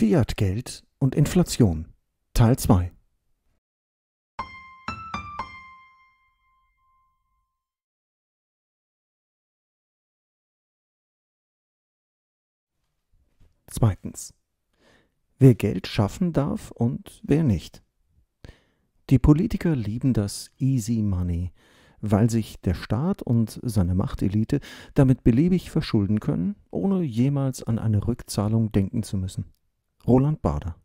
Fiat-Geld und Inflation Teil 2 Zweitens. Wer Geld schaffen darf und wer nicht. Die Politiker lieben das Easy Money, weil sich der Staat und seine Machtelite damit beliebig verschulden können, ohne jemals an eine Rückzahlung denken zu müssen. Roland Bader.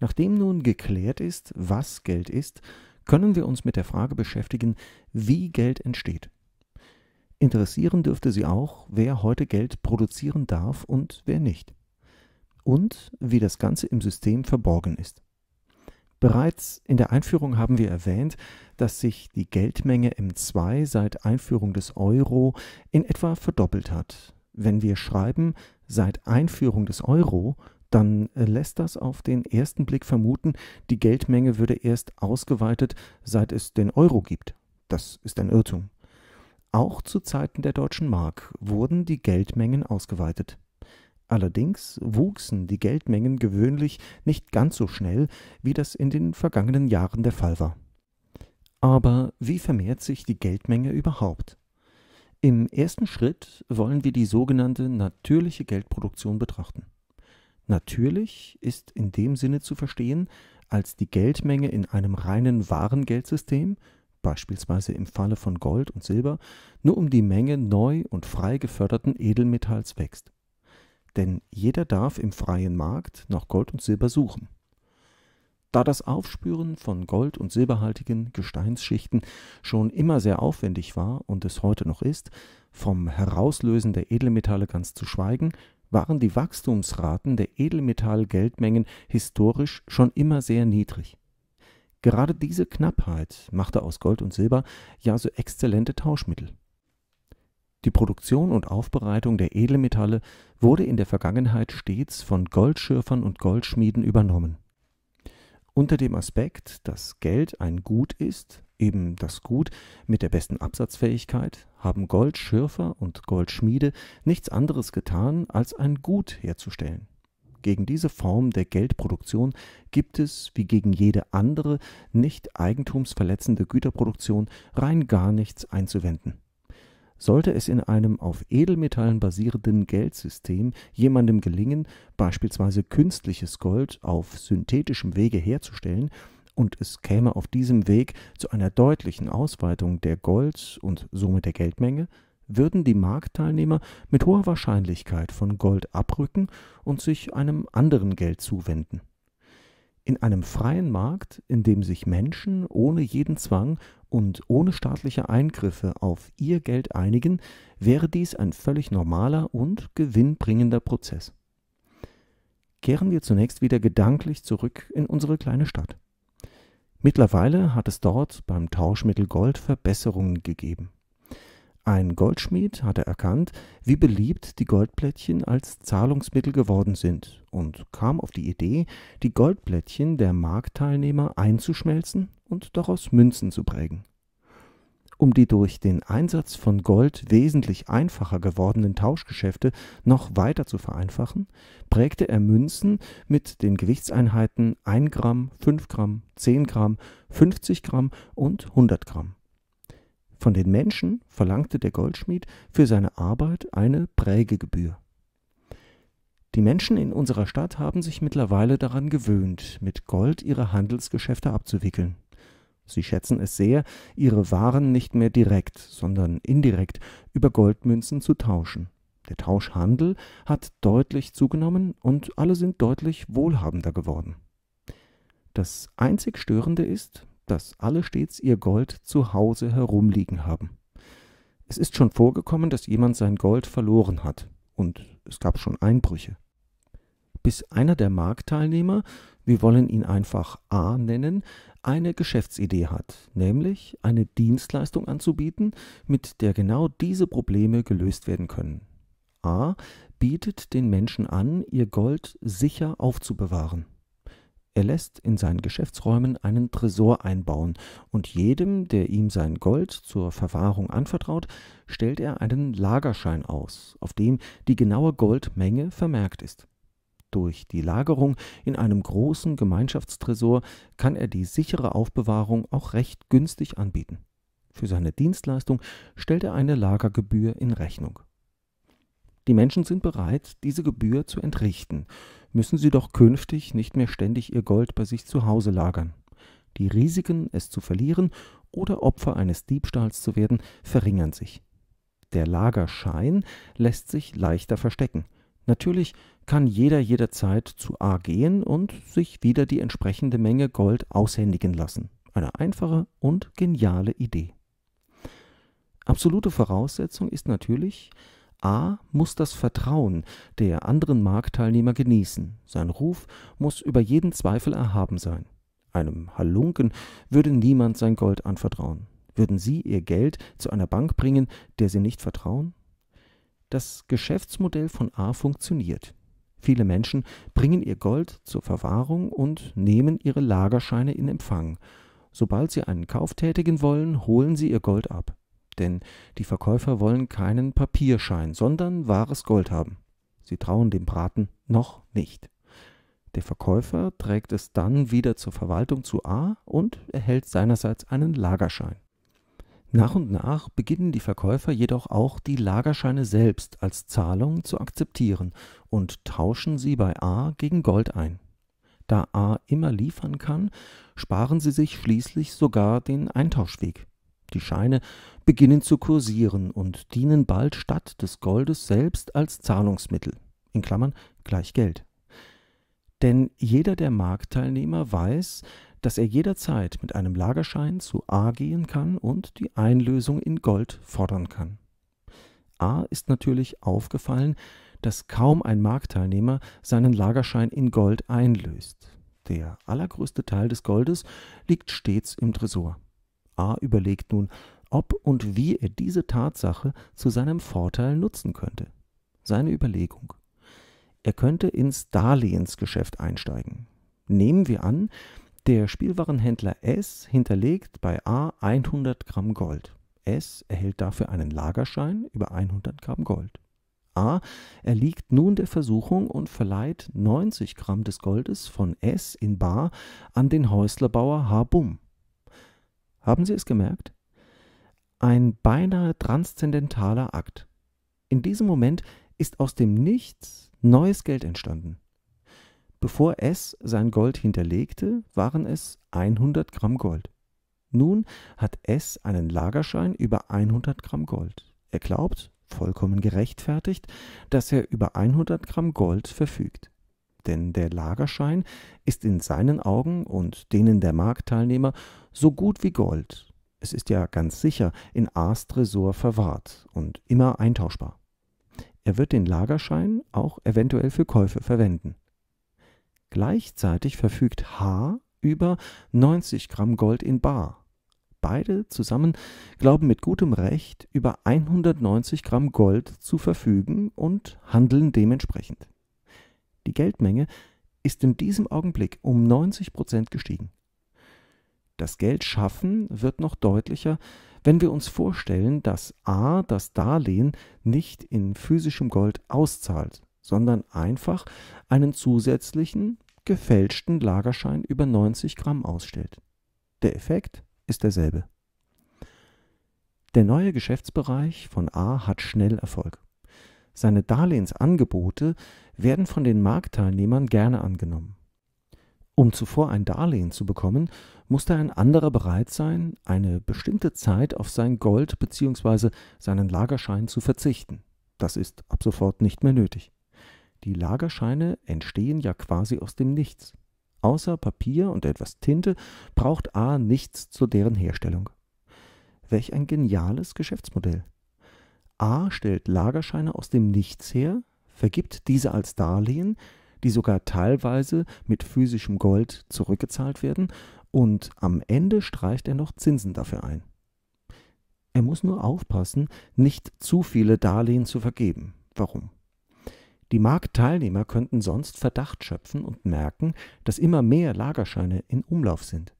Nachdem nun geklärt ist, was Geld ist, können wir uns mit der Frage beschäftigen, wie Geld entsteht. Interessieren dürfte sie auch, wer heute Geld produzieren darf und wer nicht. Und wie das Ganze im System verborgen ist. Bereits in der Einführung haben wir erwähnt, dass sich die Geldmenge M2 seit Einführung des Euro in etwa verdoppelt hat. Wenn wir schreiben seit Einführung des Euro, dann äh, lässt das auf den ersten Blick vermuten, die Geldmenge würde erst ausgeweitet, seit es den Euro gibt. Das ist ein Irrtum. Auch zu Zeiten der deutschen Mark wurden die Geldmengen ausgeweitet. Allerdings wuchsen die Geldmengen gewöhnlich nicht ganz so schnell, wie das in den vergangenen Jahren der Fall war. Aber wie vermehrt sich die Geldmenge überhaupt? Im ersten Schritt wollen wir die sogenannte natürliche Geldproduktion betrachten. Natürlich ist in dem Sinne zu verstehen, als die Geldmenge in einem reinen Warengeldsystem, beispielsweise im Falle von Gold und Silber, nur um die Menge neu und frei geförderten Edelmetalls wächst. Denn jeder darf im freien Markt nach Gold und Silber suchen. Da das Aufspüren von gold- und silberhaltigen Gesteinsschichten schon immer sehr aufwendig war und es heute noch ist, vom Herauslösen der Edelmetalle ganz zu schweigen, waren die Wachstumsraten der Edelmetallgeldmengen historisch schon immer sehr niedrig. Gerade diese Knappheit machte aus Gold und Silber ja so exzellente Tauschmittel. Die Produktion und Aufbereitung der Edelmetalle wurde in der Vergangenheit stets von Goldschürfern und Goldschmieden übernommen unter dem Aspekt, dass Geld ein Gut ist, eben das Gut mit der besten Absatzfähigkeit, haben Goldschürfer und Goldschmiede nichts anderes getan, als ein Gut herzustellen. Gegen diese Form der Geldproduktion gibt es, wie gegen jede andere, nicht eigentumsverletzende Güterproduktion rein gar nichts einzuwenden. Sollte es in einem auf Edelmetallen basierenden Geldsystem jemandem gelingen, beispielsweise künstliches Gold auf synthetischem Wege herzustellen, und es käme auf diesem Weg zu einer deutlichen Ausweitung der Gold und somit der Geldmenge, würden die Marktteilnehmer mit hoher Wahrscheinlichkeit von Gold abrücken und sich einem anderen Geld zuwenden. In einem freien Markt, in dem sich Menschen ohne jeden Zwang und ohne staatliche Eingriffe auf ihr Geld einigen, wäre dies ein völlig normaler und gewinnbringender Prozess. Kehren wir zunächst wieder gedanklich zurück in unsere kleine Stadt. Mittlerweile hat es dort beim Tauschmittel Gold Verbesserungen gegeben. Ein Goldschmied hatte erkannt, wie beliebt die Goldplättchen als Zahlungsmittel geworden sind und kam auf die Idee, die Goldplättchen der Marktteilnehmer einzuschmelzen und daraus Münzen zu prägen. Um die durch den Einsatz von Gold wesentlich einfacher gewordenen Tauschgeschäfte noch weiter zu vereinfachen, prägte er Münzen mit den Gewichtseinheiten 1 Gramm, 5 Gramm, 10 Gramm, 50 Gramm und 100 Gramm. Von den Menschen verlangte der Goldschmied für seine Arbeit eine Prägegebühr. Die Menschen in unserer Stadt haben sich mittlerweile daran gewöhnt, mit Gold ihre Handelsgeschäfte abzuwickeln. Sie schätzen es sehr, ihre Waren nicht mehr direkt, sondern indirekt über Goldmünzen zu tauschen. Der Tauschhandel hat deutlich zugenommen und alle sind deutlich wohlhabender geworden. Das einzig Störende ist, dass alle stets ihr Gold zu Hause herumliegen haben. Es ist schon vorgekommen, dass jemand sein Gold verloren hat, und es gab schon Einbrüche. Bis einer der Marktteilnehmer, wir wollen ihn einfach A nennen, eine Geschäftsidee hat, nämlich eine Dienstleistung anzubieten, mit der genau diese Probleme gelöst werden können. A bietet den Menschen an, ihr Gold sicher aufzubewahren. Er lässt in seinen Geschäftsräumen einen Tresor einbauen, und jedem, der ihm sein Gold zur Verwahrung anvertraut, stellt er einen Lagerschein aus, auf dem die genaue Goldmenge vermerkt ist. Durch die Lagerung in einem großen Gemeinschaftstresor kann er die sichere Aufbewahrung auch recht günstig anbieten. Für seine Dienstleistung stellt er eine Lagergebühr in Rechnung. Die Menschen sind bereit, diese Gebühr zu entrichten, müssen sie doch künftig nicht mehr ständig ihr Gold bei sich zu Hause lagern. Die Risiken, es zu verlieren oder Opfer eines Diebstahls zu werden, verringern sich. Der Lagerschein lässt sich leichter verstecken. Natürlich kann jeder jederzeit zu A gehen und sich wieder die entsprechende Menge Gold aushändigen lassen. Eine einfache und geniale Idee. Absolute Voraussetzung ist natürlich, A muss das Vertrauen der anderen Marktteilnehmer genießen. Sein Ruf muss über jeden Zweifel erhaben sein. Einem Halunken würde niemand sein Gold anvertrauen. Würden Sie Ihr Geld zu einer Bank bringen, der Sie nicht vertrauen? Das Geschäftsmodell von A funktioniert. Viele Menschen bringen ihr Gold zur Verwahrung und nehmen ihre Lagerscheine in Empfang. Sobald sie einen Kauf tätigen wollen, holen sie ihr Gold ab. Denn die Verkäufer wollen keinen Papierschein, sondern wahres Gold haben. Sie trauen dem Braten noch nicht. Der Verkäufer trägt es dann wieder zur Verwaltung zu A und erhält seinerseits einen Lagerschein. Nach und nach beginnen die Verkäufer jedoch auch die Lagerscheine selbst als Zahlung zu akzeptieren und tauschen sie bei A gegen Gold ein. Da A immer liefern kann, sparen sie sich schließlich sogar den Eintauschweg die Scheine beginnen zu kursieren und dienen bald statt des Goldes selbst als Zahlungsmittel in Klammern gleich Geld. Denn jeder der Marktteilnehmer weiß, dass er jederzeit mit einem Lagerschein zu A gehen kann und die Einlösung in Gold fordern kann. A ist natürlich aufgefallen, dass kaum ein Marktteilnehmer seinen Lagerschein in Gold einlöst. Der allergrößte Teil des Goldes liegt stets im Tresor. A überlegt nun, ob und wie er diese Tatsache zu seinem Vorteil nutzen könnte. Seine Überlegung. Er könnte ins Darlehensgeschäft einsteigen. Nehmen wir an, der Spielwarenhändler S hinterlegt bei A 100 Gramm Gold. S erhält dafür einen Lagerschein über 100 Gramm Gold. A erliegt nun der Versuchung und verleiht 90 Gramm des Goldes von S in Bar an den Häuslerbauer H. Bumm. Haben Sie es gemerkt? Ein beinahe transzendentaler Akt. In diesem Moment ist aus dem Nichts neues Geld entstanden. Bevor S sein Gold hinterlegte, waren es 100 Gramm Gold. Nun hat S einen Lagerschein über 100 Gramm Gold. Er glaubt, vollkommen gerechtfertigt, dass er über 100 Gramm Gold verfügt denn der Lagerschein ist in seinen Augen und denen der Marktteilnehmer so gut wie Gold. Es ist ja ganz sicher in Aas Tresor verwahrt und immer eintauschbar. Er wird den Lagerschein auch eventuell für Käufe verwenden. Gleichzeitig verfügt H über 90 Gramm Gold in Bar. Beide zusammen glauben mit gutem Recht über 190 Gramm Gold zu verfügen und handeln dementsprechend die Geldmenge, ist in diesem Augenblick um 90 Prozent gestiegen. Das Geld schaffen wird noch deutlicher, wenn wir uns vorstellen, dass A das Darlehen nicht in physischem Gold auszahlt, sondern einfach einen zusätzlichen, gefälschten Lagerschein über 90 Gramm ausstellt. Der Effekt ist derselbe. Der neue Geschäftsbereich von A hat schnell Erfolg. Seine Darlehensangebote werden von den Marktteilnehmern gerne angenommen. Um zuvor ein Darlehen zu bekommen, musste ein anderer bereit sein, eine bestimmte Zeit auf sein Gold bzw. seinen Lagerschein zu verzichten. Das ist ab sofort nicht mehr nötig. Die Lagerscheine entstehen ja quasi aus dem Nichts. Außer Papier und etwas Tinte braucht A nichts zu deren Herstellung. Welch ein geniales Geschäftsmodell. A stellt Lagerscheine aus dem Nichts her, vergibt diese als Darlehen, die sogar teilweise mit physischem Gold zurückgezahlt werden, und am Ende streicht er noch Zinsen dafür ein. Er muss nur aufpassen, nicht zu viele Darlehen zu vergeben. Warum? Die Marktteilnehmer könnten sonst Verdacht schöpfen und merken, dass immer mehr Lagerscheine in Umlauf sind.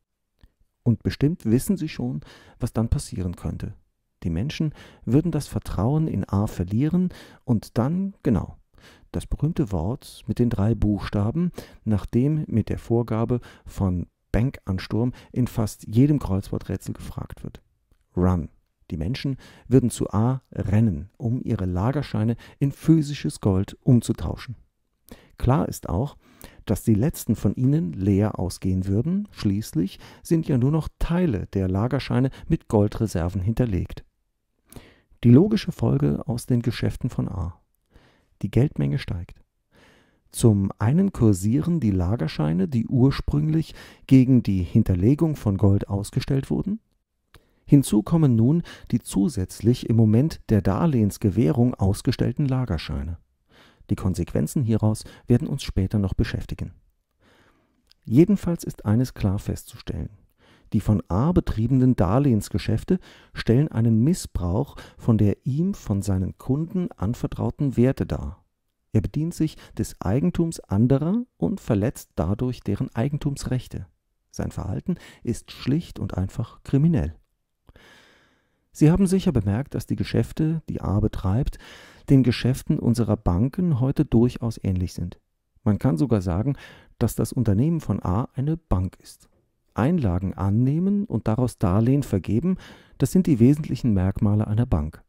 Und bestimmt wissen sie schon, was dann passieren könnte die Menschen würden das Vertrauen in A verlieren und dann, genau, das berühmte Wort mit den drei Buchstaben, nach dem mit der Vorgabe von Bankansturm in fast jedem Kreuzworträtsel gefragt wird. Run. Die Menschen würden zu A rennen, um ihre Lagerscheine in physisches Gold umzutauschen. Klar ist auch, dass die letzten von ihnen leer ausgehen würden, schließlich sind ja nur noch Teile der Lagerscheine mit Goldreserven hinterlegt. Die logische Folge aus den Geschäften von A. Die Geldmenge steigt. Zum einen kursieren die Lagerscheine, die ursprünglich gegen die Hinterlegung von Gold ausgestellt wurden. Hinzu kommen nun die zusätzlich im Moment der Darlehensgewährung ausgestellten Lagerscheine. Die Konsequenzen hieraus werden uns später noch beschäftigen. Jedenfalls ist eines klar festzustellen. Die von A betriebenen Darlehensgeschäfte stellen einen Missbrauch von der ihm von seinen Kunden anvertrauten Werte dar. Er bedient sich des Eigentums anderer und verletzt dadurch deren Eigentumsrechte. Sein Verhalten ist schlicht und einfach kriminell. Sie haben sicher bemerkt, dass die Geschäfte, die A betreibt, den Geschäften unserer Banken heute durchaus ähnlich sind. Man kann sogar sagen, dass das Unternehmen von A eine Bank ist. Einlagen annehmen und daraus Darlehen vergeben, das sind die wesentlichen Merkmale einer Bank.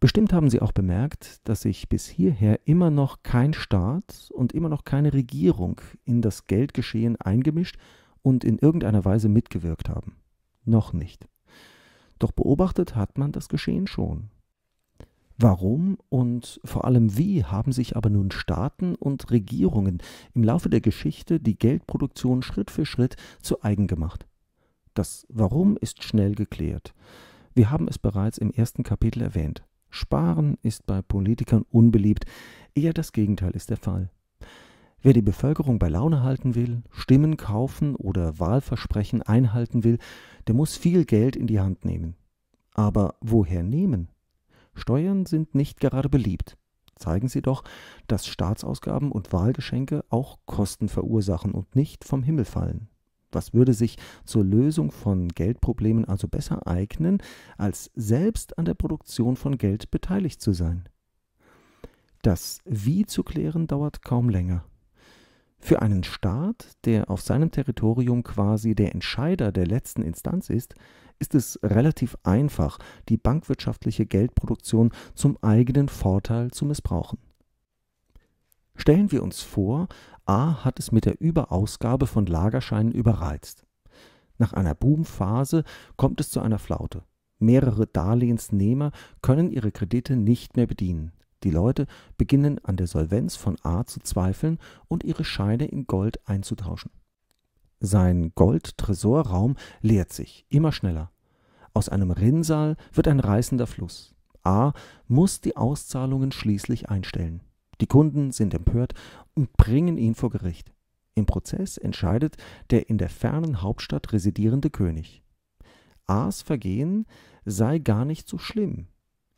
Bestimmt haben Sie auch bemerkt, dass sich bis hierher immer noch kein Staat und immer noch keine Regierung in das Geldgeschehen eingemischt und in irgendeiner Weise mitgewirkt haben. Noch nicht. Doch beobachtet hat man das Geschehen schon. Warum und vor allem wie haben sich aber nun Staaten und Regierungen im Laufe der Geschichte die Geldproduktion Schritt für Schritt zu eigen gemacht? Das Warum ist schnell geklärt. Wir haben es bereits im ersten Kapitel erwähnt. Sparen ist bei Politikern unbeliebt, eher das Gegenteil ist der Fall. Wer die Bevölkerung bei Laune halten will, Stimmen kaufen oder Wahlversprechen einhalten will, der muss viel Geld in die Hand nehmen. Aber woher nehmen? Steuern sind nicht gerade beliebt. Zeigen sie doch, dass Staatsausgaben und Wahlgeschenke auch Kosten verursachen und nicht vom Himmel fallen. Was würde sich zur Lösung von Geldproblemen also besser eignen, als selbst an der Produktion von Geld beteiligt zu sein? Das Wie zu klären dauert kaum länger. Für einen Staat, der auf seinem Territorium quasi der Entscheider der letzten Instanz ist, ist es relativ einfach, die bankwirtschaftliche Geldproduktion zum eigenen Vorteil zu missbrauchen. Stellen wir uns vor, A hat es mit der Überausgabe von Lagerscheinen überreizt. Nach einer Boomphase kommt es zu einer Flaute. Mehrere Darlehensnehmer können ihre Kredite nicht mehr bedienen. Die Leute beginnen an der Solvenz von A zu zweifeln und ihre Scheine in Gold einzutauschen. Sein Gold-Tresorraum leert sich immer schneller. Aus einem Rinnsal wird ein reißender Fluss. A muss die Auszahlungen schließlich einstellen. Die Kunden sind empört und bringen ihn vor Gericht. Im Prozess entscheidet der in der fernen Hauptstadt residierende König. A's Vergehen sei gar nicht so schlimm.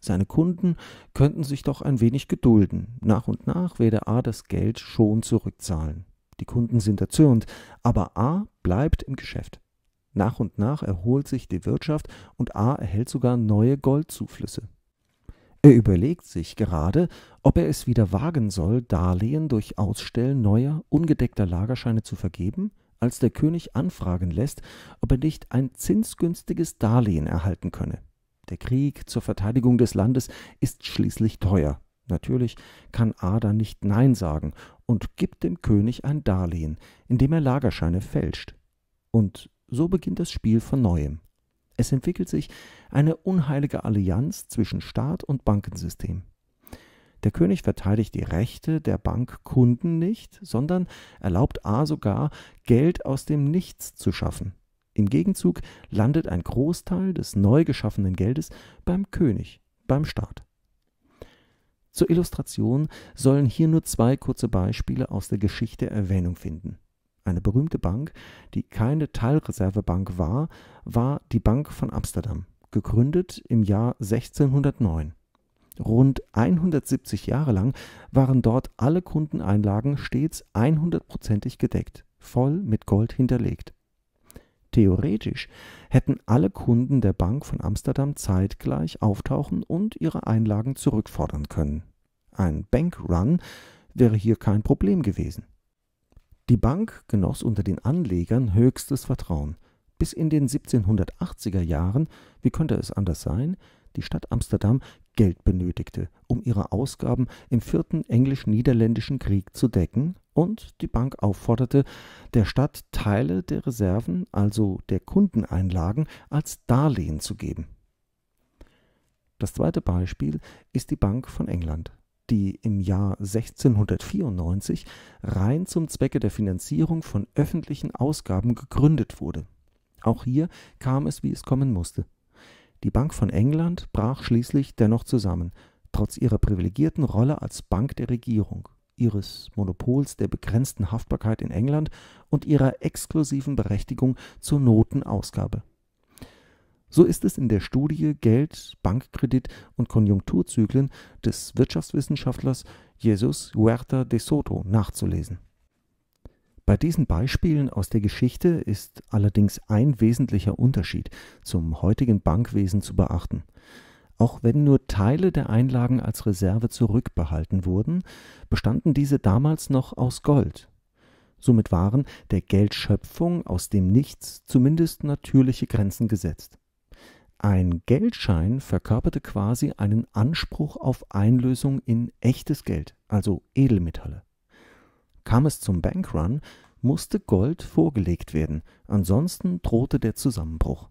Seine Kunden könnten sich doch ein wenig gedulden. Nach und nach werde A das Geld schon zurückzahlen. Die Kunden sind erzürnt, aber A bleibt im Geschäft. Nach und nach erholt sich die Wirtschaft und A erhält sogar neue Goldzuflüsse. Er überlegt sich gerade, ob er es wieder wagen soll, Darlehen durch Ausstellen neuer, ungedeckter Lagerscheine zu vergeben, als der König anfragen lässt, ob er nicht ein zinsgünstiges Darlehen erhalten könne. Der Krieg zur Verteidigung des Landes ist schließlich teuer. Natürlich kann Ada nicht Nein sagen und gibt dem König ein Darlehen, indem er Lagerscheine fälscht. Und so beginnt das Spiel von neuem. Es entwickelt sich eine unheilige Allianz zwischen Staat und Bankensystem. Der König verteidigt die Rechte der Bankkunden nicht, sondern erlaubt A sogar, Geld aus dem Nichts zu schaffen. Im Gegenzug landet ein Großteil des neu geschaffenen Geldes beim König, beim Staat. Zur Illustration sollen hier nur zwei kurze Beispiele aus der Geschichte Erwähnung finden. Eine berühmte Bank, die keine Teilreservebank war, war die Bank von Amsterdam, gegründet im Jahr 1609. Rund 170 Jahre lang waren dort alle Kundeneinlagen stets 100%ig gedeckt, voll mit Gold hinterlegt. Theoretisch hätten alle Kunden der Bank von Amsterdam zeitgleich auftauchen und ihre Einlagen zurückfordern können. Ein Bankrun wäre hier kein Problem gewesen. Die Bank genoss unter den Anlegern höchstes Vertrauen. Bis in den 1780er Jahren, wie könnte es anders sein, die Stadt Amsterdam Geld benötigte, um ihre Ausgaben im vierten englisch-niederländischen Krieg zu decken und die Bank aufforderte, der Stadt Teile der Reserven, also der Kundeneinlagen, als Darlehen zu geben. Das zweite Beispiel ist die Bank von England, die im Jahr 1694 rein zum Zwecke der Finanzierung von öffentlichen Ausgaben gegründet wurde. Auch hier kam es, wie es kommen musste. Die Bank von England brach schließlich dennoch zusammen, trotz ihrer privilegierten Rolle als Bank der Regierung ihres Monopols der begrenzten Haftbarkeit in England und ihrer exklusiven Berechtigung zur Notenausgabe. So ist es in der Studie Geld, Bankkredit und Konjunkturzyklen des Wirtschaftswissenschaftlers Jesus Huerta de Soto nachzulesen. Bei diesen Beispielen aus der Geschichte ist allerdings ein wesentlicher Unterschied zum heutigen Bankwesen zu beachten. Auch wenn nur Teile der Einlagen als Reserve zurückbehalten wurden, bestanden diese damals noch aus Gold. Somit waren der Geldschöpfung aus dem Nichts zumindest natürliche Grenzen gesetzt. Ein Geldschein verkörperte quasi einen Anspruch auf Einlösung in echtes Geld, also Edelmetalle. Kam es zum Bankrun, musste Gold vorgelegt werden, ansonsten drohte der Zusammenbruch.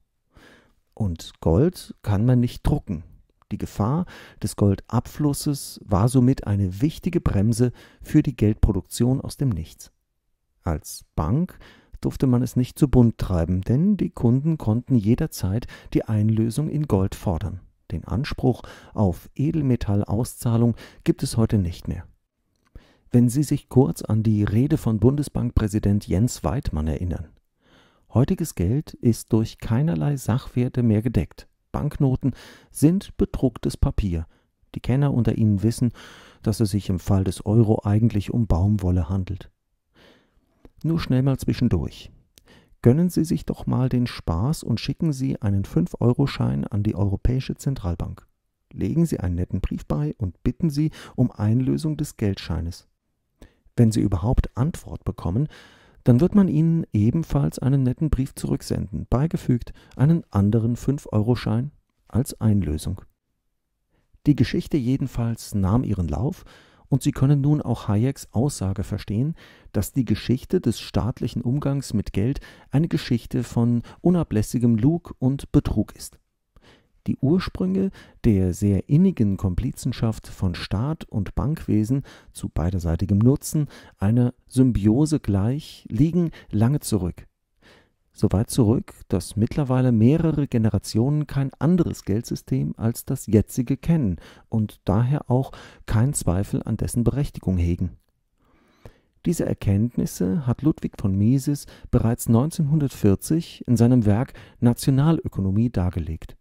Und Gold kann man nicht drucken, die Gefahr des Goldabflusses war somit eine wichtige Bremse für die Geldproduktion aus dem Nichts. Als Bank durfte man es nicht zu bunt treiben, denn die Kunden konnten jederzeit die Einlösung in Gold fordern. Den Anspruch auf Edelmetallauszahlung gibt es heute nicht mehr. Wenn Sie sich kurz an die Rede von Bundesbankpräsident Jens Weidmann erinnern. Heutiges Geld ist durch keinerlei Sachwerte mehr gedeckt. Banknoten sind bedrucktes Papier. Die Kenner unter Ihnen wissen, dass es sich im Fall des Euro eigentlich um Baumwolle handelt. Nur schnell mal zwischendurch. Gönnen Sie sich doch mal den Spaß und schicken Sie einen 5-Euro-Schein an die Europäische Zentralbank. Legen Sie einen netten Brief bei und bitten Sie um Einlösung des Geldscheines. Wenn Sie überhaupt Antwort bekommen, dann wird man Ihnen ebenfalls einen netten Brief zurücksenden, beigefügt einen anderen 5-Euro-Schein als Einlösung. Die Geschichte jedenfalls nahm ihren Lauf, und Sie können nun auch Hayeks Aussage verstehen, dass die Geschichte des staatlichen Umgangs mit Geld eine Geschichte von unablässigem Lug und Betrug ist. Die Ursprünge der sehr innigen Komplizenschaft von Staat und Bankwesen zu beiderseitigem Nutzen, einer Symbiose gleich, liegen lange zurück. So weit zurück, dass mittlerweile mehrere Generationen kein anderes Geldsystem als das jetzige kennen und daher auch keinen Zweifel an dessen Berechtigung hegen. Diese Erkenntnisse hat Ludwig von Mises bereits 1940 in seinem Werk Nationalökonomie dargelegt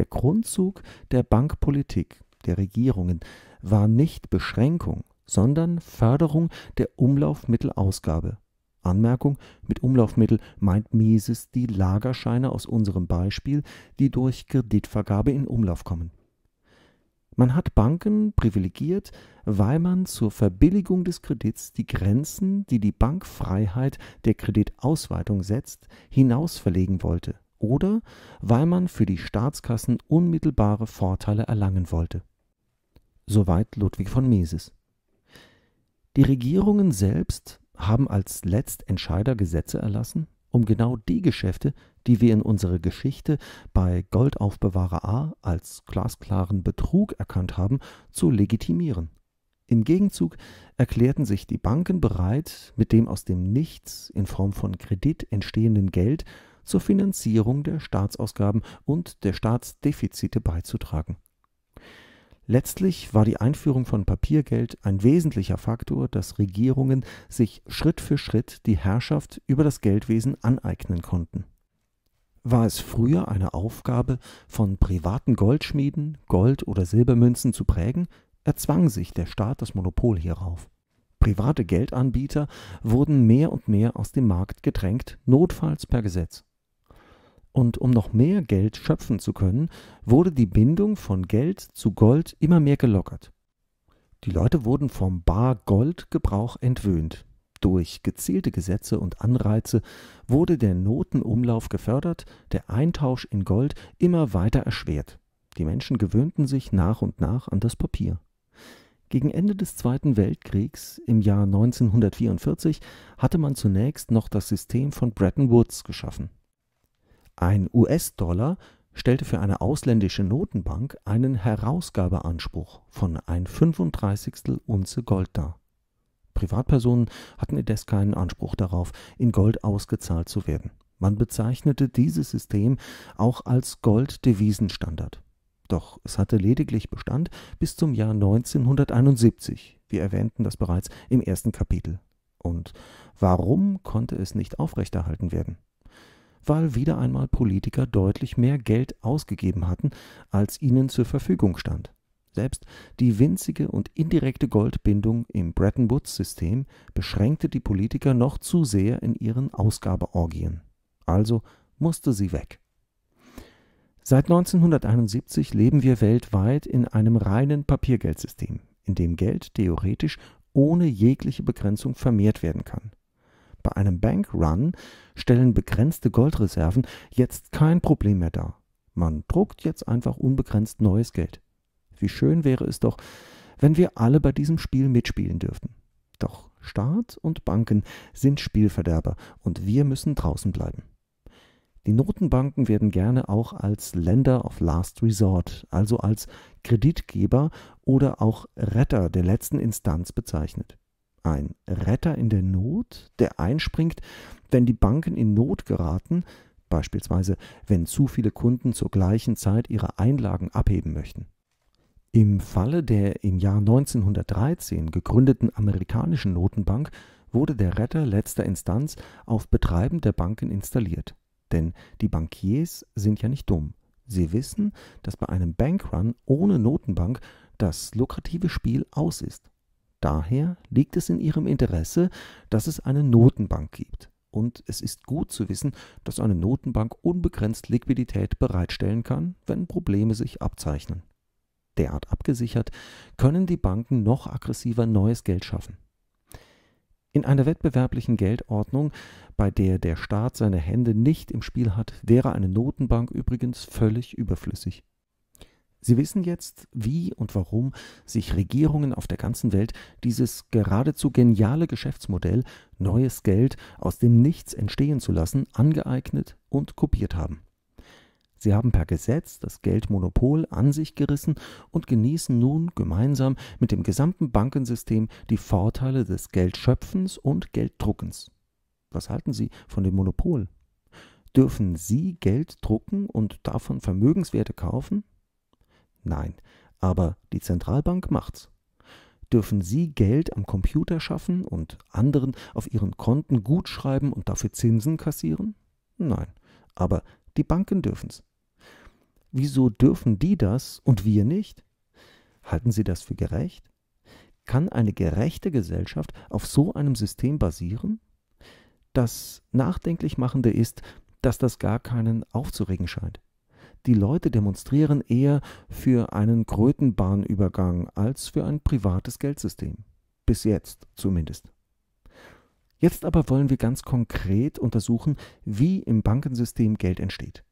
der Grundzug der Bankpolitik der Regierungen war nicht Beschränkung, sondern Förderung der Umlaufmittelausgabe. Anmerkung, mit Umlaufmittel meint Mises die Lagerscheine aus unserem Beispiel, die durch Kreditvergabe in Umlauf kommen. Man hat Banken privilegiert, weil man zur Verbilligung des Kredits die Grenzen, die die Bankfreiheit der Kreditausweitung setzt, hinausverlegen wollte oder weil man für die Staatskassen unmittelbare Vorteile erlangen wollte. Soweit Ludwig von Mises. Die Regierungen selbst haben als Letztentscheider Gesetze erlassen, um genau die Geschäfte, die wir in unserer Geschichte bei Goldaufbewahrer A als glasklaren Betrug erkannt haben, zu legitimieren. Im Gegenzug erklärten sich die Banken bereit, mit dem aus dem Nichts in Form von Kredit entstehenden Geld zur Finanzierung der Staatsausgaben und der Staatsdefizite beizutragen. Letztlich war die Einführung von Papiergeld ein wesentlicher Faktor, dass Regierungen sich Schritt für Schritt die Herrschaft über das Geldwesen aneignen konnten. War es früher eine Aufgabe, von privaten Goldschmieden Gold- oder Silbermünzen zu prägen, erzwang sich der Staat das Monopol hierauf. Private Geldanbieter wurden mehr und mehr aus dem Markt gedrängt, notfalls per Gesetz. Und um noch mehr Geld schöpfen zu können, wurde die Bindung von Geld zu Gold immer mehr gelockert. Die Leute wurden vom Bar-Gold-Gebrauch entwöhnt. Durch gezielte Gesetze und Anreize wurde der Notenumlauf gefördert, der Eintausch in Gold immer weiter erschwert. Die Menschen gewöhnten sich nach und nach an das Papier. Gegen Ende des Zweiten Weltkriegs im Jahr 1944 hatte man zunächst noch das System von Bretton Woods geschaffen. Ein US-Dollar stellte für eine ausländische Notenbank einen Herausgabeanspruch von ein 35. Unze Gold dar. Privatpersonen hatten indes keinen Anspruch darauf, in Gold ausgezahlt zu werden. Man bezeichnete dieses System auch als Gold-Devisenstandard. Doch es hatte lediglich Bestand bis zum Jahr 1971. Wir erwähnten das bereits im ersten Kapitel. Und warum konnte es nicht aufrechterhalten werden? weil wieder einmal Politiker deutlich mehr Geld ausgegeben hatten, als ihnen zur Verfügung stand. Selbst die winzige und indirekte Goldbindung im Bretton Woods-System beschränkte die Politiker noch zu sehr in ihren Ausgabeorgien. Also musste sie weg. Seit 1971 leben wir weltweit in einem reinen Papiergeldsystem, in dem Geld theoretisch ohne jegliche Begrenzung vermehrt werden kann. Bei einem Bankrun stellen begrenzte Goldreserven jetzt kein Problem mehr dar. Man druckt jetzt einfach unbegrenzt neues Geld. Wie schön wäre es doch, wenn wir alle bei diesem Spiel mitspielen dürften. Doch Staat und Banken sind Spielverderber und wir müssen draußen bleiben. Die Notenbanken werden gerne auch als Länder of Last Resort, also als Kreditgeber oder auch Retter der letzten Instanz bezeichnet ein Retter in der Not, der einspringt, wenn die Banken in Not geraten, beispielsweise wenn zu viele Kunden zur gleichen Zeit ihre Einlagen abheben möchten. Im Falle der im Jahr 1913 gegründeten amerikanischen Notenbank wurde der Retter letzter Instanz auf Betreiben der Banken installiert. Denn die Bankiers sind ja nicht dumm. Sie wissen, dass bei einem Bankrun ohne Notenbank das lukrative Spiel aus ist. Daher liegt es in ihrem Interesse, dass es eine Notenbank gibt. Und es ist gut zu wissen, dass eine Notenbank unbegrenzt Liquidität bereitstellen kann, wenn Probleme sich abzeichnen. Derart abgesichert können die Banken noch aggressiver neues Geld schaffen. In einer wettbewerblichen Geldordnung, bei der der Staat seine Hände nicht im Spiel hat, wäre eine Notenbank übrigens völlig überflüssig. Sie wissen jetzt, wie und warum sich Regierungen auf der ganzen Welt dieses geradezu geniale Geschäftsmodell, neues Geld aus dem Nichts entstehen zu lassen, angeeignet und kopiert haben. Sie haben per Gesetz das Geldmonopol an sich gerissen und genießen nun gemeinsam mit dem gesamten Bankensystem die Vorteile des Geldschöpfens und Gelddruckens. Was halten Sie von dem Monopol? Dürfen Sie Geld drucken und davon Vermögenswerte kaufen? Nein, aber die Zentralbank macht's. Dürfen Sie Geld am Computer schaffen und anderen auf Ihren Konten gutschreiben und dafür Zinsen kassieren? Nein, aber die Banken dürfen's. Wieso dürfen die das und wir nicht? Halten Sie das für gerecht? Kann eine gerechte Gesellschaft auf so einem System basieren? Das nachdenklich machende ist, dass das gar keinen aufzuregen scheint. Die Leute demonstrieren eher für einen Krötenbahnübergang als für ein privates Geldsystem. Bis jetzt zumindest. Jetzt aber wollen wir ganz konkret untersuchen, wie im Bankensystem Geld entsteht.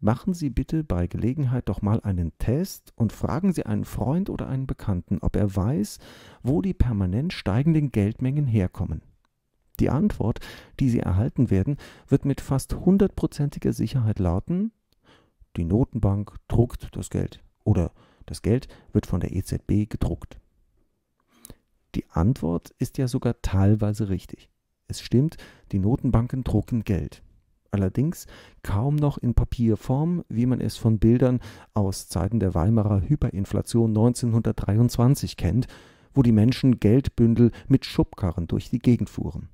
Machen Sie bitte bei Gelegenheit doch mal einen Test und fragen Sie einen Freund oder einen Bekannten, ob er weiß, wo die permanent steigenden Geldmengen herkommen. Die Antwort, die Sie erhalten werden, wird mit fast hundertprozentiger Sicherheit lauten, die Notenbank druckt das Geld oder das Geld wird von der EZB gedruckt. Die Antwort ist ja sogar teilweise richtig. Es stimmt, die Notenbanken drucken Geld. Allerdings kaum noch in Papierform, wie man es von Bildern aus Zeiten der Weimarer Hyperinflation 1923 kennt, wo die Menschen Geldbündel mit Schubkarren durch die Gegend fuhren.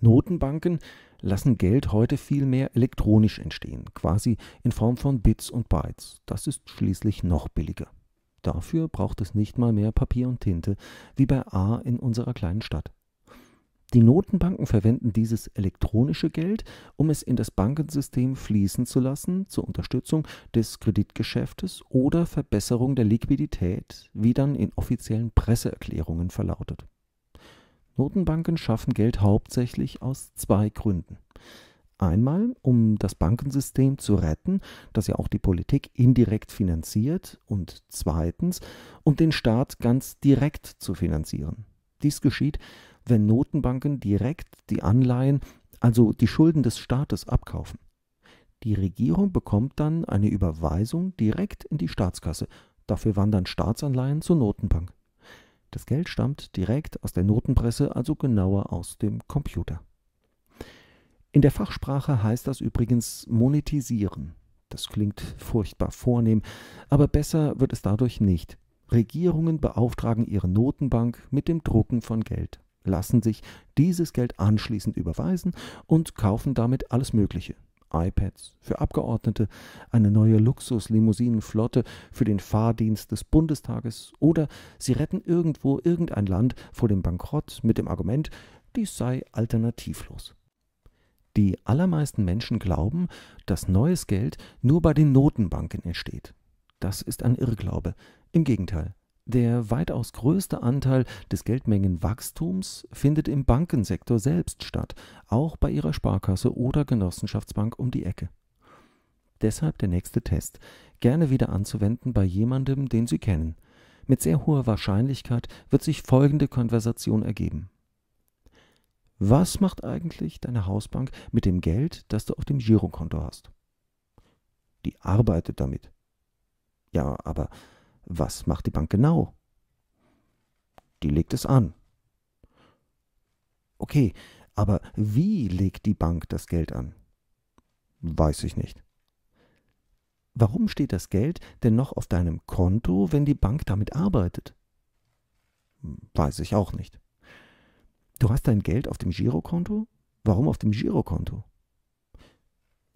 Notenbanken lassen Geld heute viel mehr elektronisch entstehen, quasi in Form von Bits und Bytes. Das ist schließlich noch billiger. Dafür braucht es nicht mal mehr Papier und Tinte, wie bei A in unserer kleinen Stadt. Die Notenbanken verwenden dieses elektronische Geld, um es in das Bankensystem fließen zu lassen, zur Unterstützung des Kreditgeschäftes oder Verbesserung der Liquidität, wie dann in offiziellen Presseerklärungen verlautet. Notenbanken schaffen Geld hauptsächlich aus zwei Gründen. Einmal, um das Bankensystem zu retten, das ja auch die Politik indirekt finanziert, und zweitens, um den Staat ganz direkt zu finanzieren. Dies geschieht, wenn Notenbanken direkt die Anleihen, also die Schulden des Staates, abkaufen. Die Regierung bekommt dann eine Überweisung direkt in die Staatskasse. Dafür wandern Staatsanleihen zur Notenbank. Das Geld stammt direkt aus der Notenpresse, also genauer aus dem Computer. In der Fachsprache heißt das übrigens monetisieren. Das klingt furchtbar vornehm, aber besser wird es dadurch nicht. Regierungen beauftragen ihre Notenbank mit dem Drucken von Geld, lassen sich dieses Geld anschließend überweisen und kaufen damit alles Mögliche, iPads, für Abgeordnete eine neue Luxuslimousinenflotte für den Fahrdienst des Bundestages oder sie retten irgendwo irgendein Land vor dem Bankrott mit dem Argument, dies sei alternativlos. Die allermeisten Menschen glauben, dass neues Geld nur bei den Notenbanken entsteht. Das ist ein Irrglaube. Im Gegenteil, der weitaus größte Anteil des Geldmengenwachstums findet im Bankensektor selbst statt, auch bei Ihrer Sparkasse oder Genossenschaftsbank um die Ecke. Deshalb der nächste Test, gerne wieder anzuwenden bei jemandem, den Sie kennen. Mit sehr hoher Wahrscheinlichkeit wird sich folgende Konversation ergeben. Was macht eigentlich deine Hausbank mit dem Geld, das du auf dem Girokonto hast? Die arbeitet damit. Ja, aber was macht die Bank genau? Die legt es an. Okay, aber wie legt die Bank das Geld an? Weiß ich nicht. Warum steht das Geld denn noch auf deinem Konto, wenn die Bank damit arbeitet? Weiß ich auch nicht. Du hast dein Geld auf dem Girokonto? Warum auf dem Girokonto?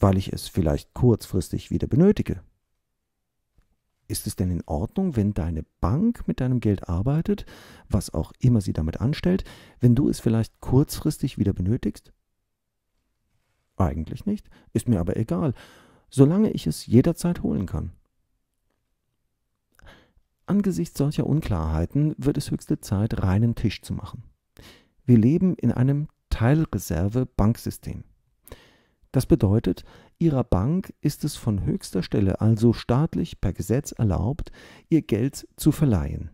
Weil ich es vielleicht kurzfristig wieder benötige. Ist es denn in Ordnung, wenn deine Bank mit deinem Geld arbeitet, was auch immer sie damit anstellt, wenn du es vielleicht kurzfristig wieder benötigst? Eigentlich nicht, ist mir aber egal, solange ich es jederzeit holen kann. Angesichts solcher Unklarheiten wird es höchste Zeit, reinen Tisch zu machen. Wir leben in einem Teilreserve-Banksystem. Das bedeutet, Ihrer Bank ist es von höchster Stelle, also staatlich per Gesetz erlaubt, ihr Geld zu verleihen.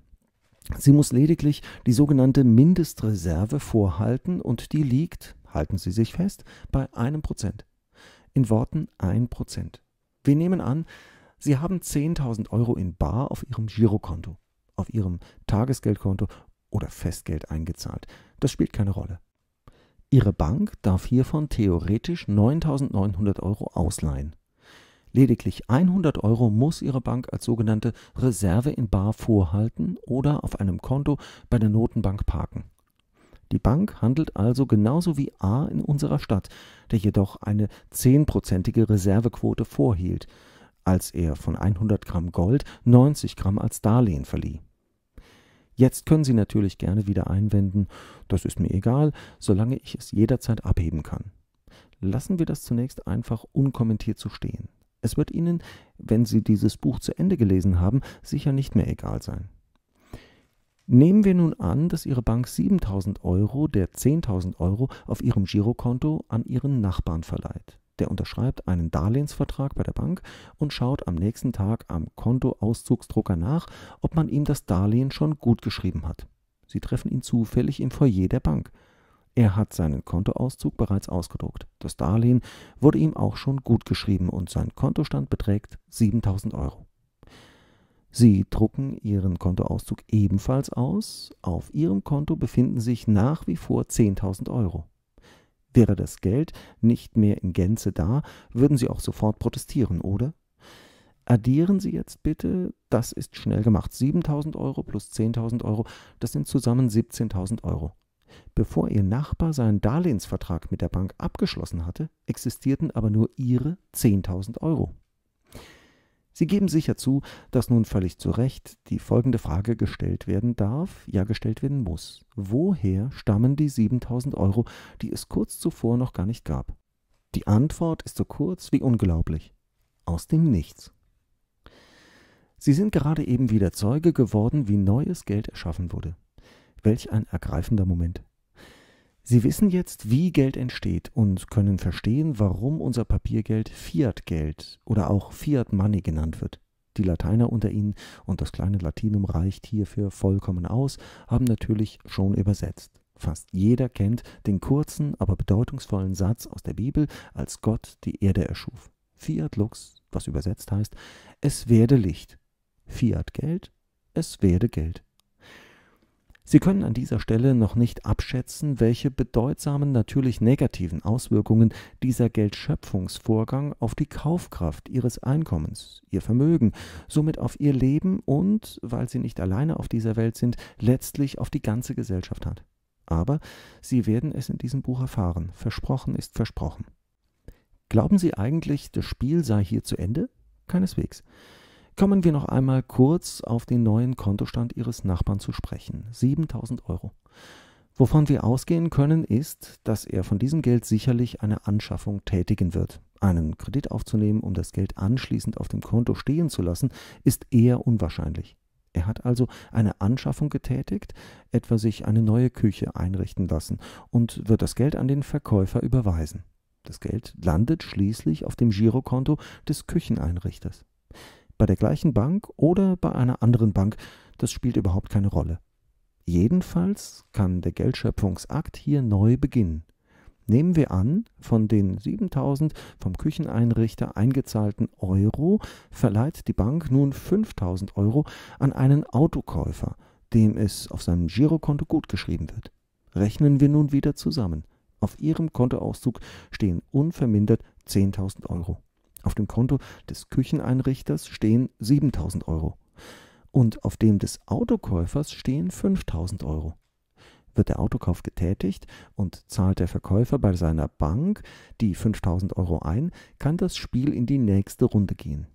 Sie muss lediglich die sogenannte Mindestreserve vorhalten und die liegt, halten Sie sich fest, bei einem Prozent. In Worten ein Prozent. Wir nehmen an, Sie haben 10.000 Euro in Bar auf Ihrem Girokonto, auf Ihrem Tagesgeldkonto oder Festgeld eingezahlt. Das spielt keine Rolle. Ihre Bank darf hiervon theoretisch 9.900 Euro ausleihen. Lediglich 100 Euro muss Ihre Bank als sogenannte Reserve in Bar vorhalten oder auf einem Konto bei der Notenbank parken. Die Bank handelt also genauso wie A in unserer Stadt, der jedoch eine 10-prozentige Reservequote vorhielt, als er von 100 Gramm Gold 90 Gramm als Darlehen verlieh. Jetzt können Sie natürlich gerne wieder einwenden, das ist mir egal, solange ich es jederzeit abheben kann. Lassen wir das zunächst einfach unkommentiert so stehen. Es wird Ihnen, wenn Sie dieses Buch zu Ende gelesen haben, sicher nicht mehr egal sein. Nehmen wir nun an, dass Ihre Bank 7000 Euro der 10.000 Euro auf Ihrem Girokonto an Ihren Nachbarn verleiht der unterschreibt einen Darlehensvertrag bei der Bank und schaut am nächsten Tag am Kontoauszugsdrucker nach, ob man ihm das Darlehen schon gutgeschrieben hat. Sie treffen ihn zufällig im Foyer der Bank. Er hat seinen Kontoauszug bereits ausgedruckt. Das Darlehen wurde ihm auch schon gutgeschrieben und sein Kontostand beträgt 7000 Euro. Sie drucken Ihren Kontoauszug ebenfalls aus. Auf Ihrem Konto befinden sich nach wie vor 10.000 Euro. Wäre das Geld nicht mehr in Gänze da, würden Sie auch sofort protestieren, oder? Addieren Sie jetzt bitte, das ist schnell gemacht, 7000 Euro plus 10.000 Euro, das sind zusammen 17.000 Euro. Bevor Ihr Nachbar seinen Darlehensvertrag mit der Bank abgeschlossen hatte, existierten aber nur Ihre 10.000 Euro. Sie geben sicher zu, dass nun völlig zu Recht die folgende Frage gestellt werden darf, ja gestellt werden muss. Woher stammen die 7000 Euro, die es kurz zuvor noch gar nicht gab? Die Antwort ist so kurz wie unglaublich. Aus dem Nichts. Sie sind gerade eben wieder Zeuge geworden, wie neues Geld erschaffen wurde. Welch ein ergreifender Moment. Sie wissen jetzt, wie Geld entsteht und können verstehen, warum unser Papiergeld Fiat-Geld oder auch Fiat-Money genannt wird. Die Lateiner unter Ihnen, und das kleine Latinum reicht hierfür vollkommen aus, haben natürlich schon übersetzt. Fast jeder kennt den kurzen, aber bedeutungsvollen Satz aus der Bibel, als Gott die Erde erschuf. Fiat lux, was übersetzt heißt, es werde Licht. Fiat Geld, es werde Geld. Sie können an dieser Stelle noch nicht abschätzen, welche bedeutsamen natürlich negativen Auswirkungen dieser Geldschöpfungsvorgang auf die Kaufkraft Ihres Einkommens, Ihr Vermögen, somit auf Ihr Leben und, weil Sie nicht alleine auf dieser Welt sind, letztlich auf die ganze Gesellschaft hat. Aber Sie werden es in diesem Buch erfahren. Versprochen ist versprochen. Glauben Sie eigentlich, das Spiel sei hier zu Ende? Keineswegs. Kommen wir noch einmal kurz auf den neuen Kontostand Ihres Nachbarn zu sprechen. 7000 Euro. Wovon wir ausgehen können, ist, dass er von diesem Geld sicherlich eine Anschaffung tätigen wird. Einen Kredit aufzunehmen, um das Geld anschließend auf dem Konto stehen zu lassen, ist eher unwahrscheinlich. Er hat also eine Anschaffung getätigt, etwa sich eine neue Küche einrichten lassen und wird das Geld an den Verkäufer überweisen. Das Geld landet schließlich auf dem Girokonto des Kücheneinrichters bei der gleichen Bank oder bei einer anderen Bank, das spielt überhaupt keine Rolle. Jedenfalls kann der Geldschöpfungsakt hier neu beginnen. Nehmen wir an, von den 7000 vom Kücheneinrichter eingezahlten Euro verleiht die Bank nun 5000 Euro an einen Autokäufer, dem es auf seinem Girokonto gutgeschrieben wird. Rechnen wir nun wieder zusammen. Auf Ihrem Kontoauszug stehen unvermindert 10.000 Euro. Auf dem Konto des Kücheneinrichters stehen 7000 Euro und auf dem des Autokäufers stehen 5000 Euro. Wird der Autokauf getätigt und zahlt der Verkäufer bei seiner Bank die 5000 Euro ein, kann das Spiel in die nächste Runde gehen.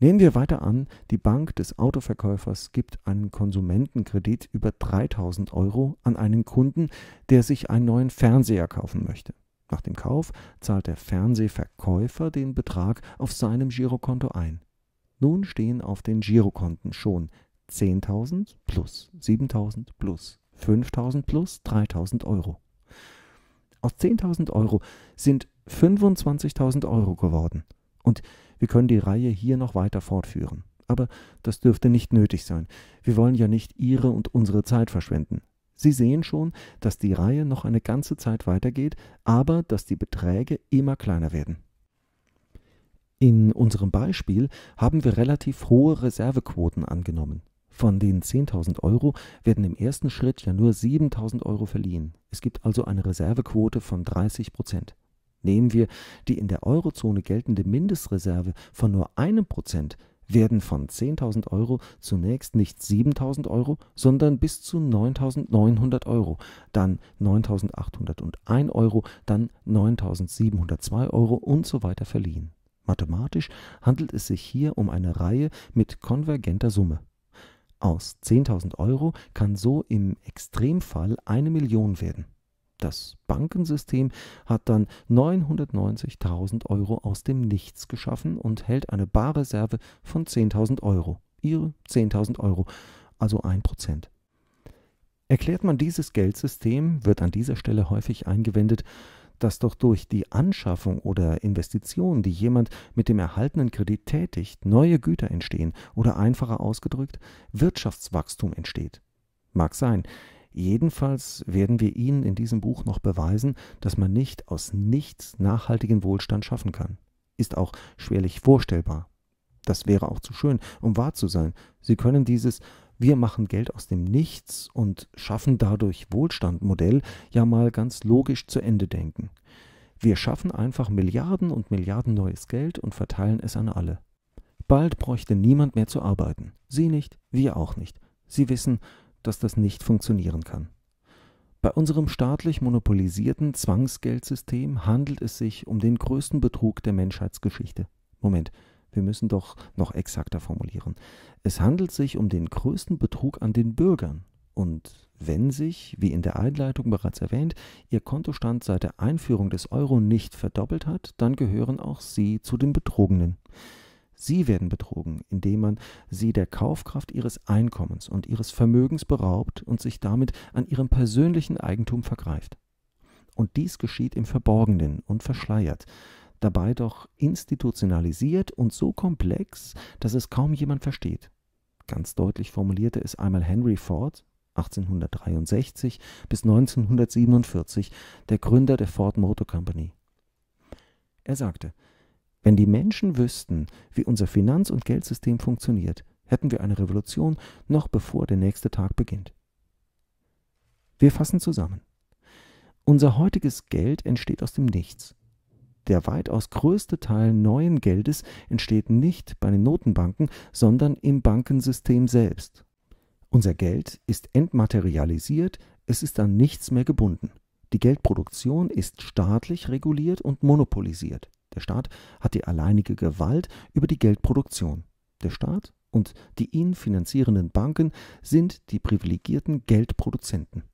Nehmen wir weiter an, die Bank des Autoverkäufers gibt einen Konsumentenkredit über 3000 Euro an einen Kunden, der sich einen neuen Fernseher kaufen möchte. Nach dem Kauf zahlt der Fernsehverkäufer den Betrag auf seinem Girokonto ein. Nun stehen auf den Girokonten schon 10.000 plus 7.000 plus 5.000 plus 3.000 Euro. Aus 10.000 Euro sind 25.000 Euro geworden. Und wir können die Reihe hier noch weiter fortführen. Aber das dürfte nicht nötig sein. Wir wollen ja nicht Ihre und unsere Zeit verschwenden. Sie sehen schon, dass die Reihe noch eine ganze Zeit weitergeht, aber dass die Beträge immer kleiner werden. In unserem Beispiel haben wir relativ hohe Reservequoten angenommen. Von den 10.000 Euro werden im ersten Schritt ja nur 7.000 Euro verliehen. Es gibt also eine Reservequote von 30 Prozent. Nehmen wir die in der Eurozone geltende Mindestreserve von nur einem Prozent, werden von 10.000 Euro zunächst nicht 7.000 Euro, sondern bis zu 9.900 Euro, dann 9.801 Euro, dann 9.702 Euro und so weiter verliehen. Mathematisch handelt es sich hier um eine Reihe mit konvergenter Summe. Aus 10.000 Euro kann so im Extremfall eine Million werden das Bankensystem hat dann 990.000 Euro aus dem Nichts geschaffen und hält eine Barreserve von 10.000 Euro. Ihre 10.000 Euro, also 1%. Erklärt man dieses Geldsystem, wird an dieser Stelle häufig eingewendet, dass doch durch die Anschaffung oder Investition, die jemand mit dem erhaltenen Kredit tätigt, neue Güter entstehen oder einfacher ausgedrückt Wirtschaftswachstum entsteht. Mag sein, Jedenfalls werden wir Ihnen in diesem Buch noch beweisen, dass man nicht aus nichts nachhaltigen Wohlstand schaffen kann. Ist auch schwerlich vorstellbar. Das wäre auch zu schön, um wahr zu sein. Sie können dieses Wir machen Geld aus dem Nichts und schaffen dadurch Wohlstand Modell ja mal ganz logisch zu Ende denken. Wir schaffen einfach Milliarden und Milliarden neues Geld und verteilen es an alle. Bald bräuchte niemand mehr zu arbeiten. Sie nicht, wir auch nicht. Sie wissen, dass das nicht funktionieren kann. Bei unserem staatlich monopolisierten Zwangsgeldsystem handelt es sich um den größten Betrug der Menschheitsgeschichte. Moment, wir müssen doch noch exakter formulieren. Es handelt sich um den größten Betrug an den Bürgern. Und wenn sich, wie in der Einleitung bereits erwähnt, Ihr Kontostand seit der Einführung des Euro nicht verdoppelt hat, dann gehören auch Sie zu den Betrogenen. Sie werden betrogen, indem man sie der Kaufkraft ihres Einkommens und ihres Vermögens beraubt und sich damit an ihrem persönlichen Eigentum vergreift. Und dies geschieht im Verborgenen und verschleiert, dabei doch institutionalisiert und so komplex, dass es kaum jemand versteht. Ganz deutlich formulierte es einmal Henry Ford 1863 bis 1947, der Gründer der Ford Motor Company. Er sagte, wenn die Menschen wüssten, wie unser Finanz- und Geldsystem funktioniert, hätten wir eine Revolution noch bevor der nächste Tag beginnt. Wir fassen zusammen. Unser heutiges Geld entsteht aus dem Nichts. Der weitaus größte Teil neuen Geldes entsteht nicht bei den Notenbanken, sondern im Bankensystem selbst. Unser Geld ist entmaterialisiert, es ist an nichts mehr gebunden. Die Geldproduktion ist staatlich reguliert und monopolisiert. Der Staat hat die alleinige Gewalt über die Geldproduktion. Der Staat und die ihn finanzierenden Banken sind die privilegierten Geldproduzenten.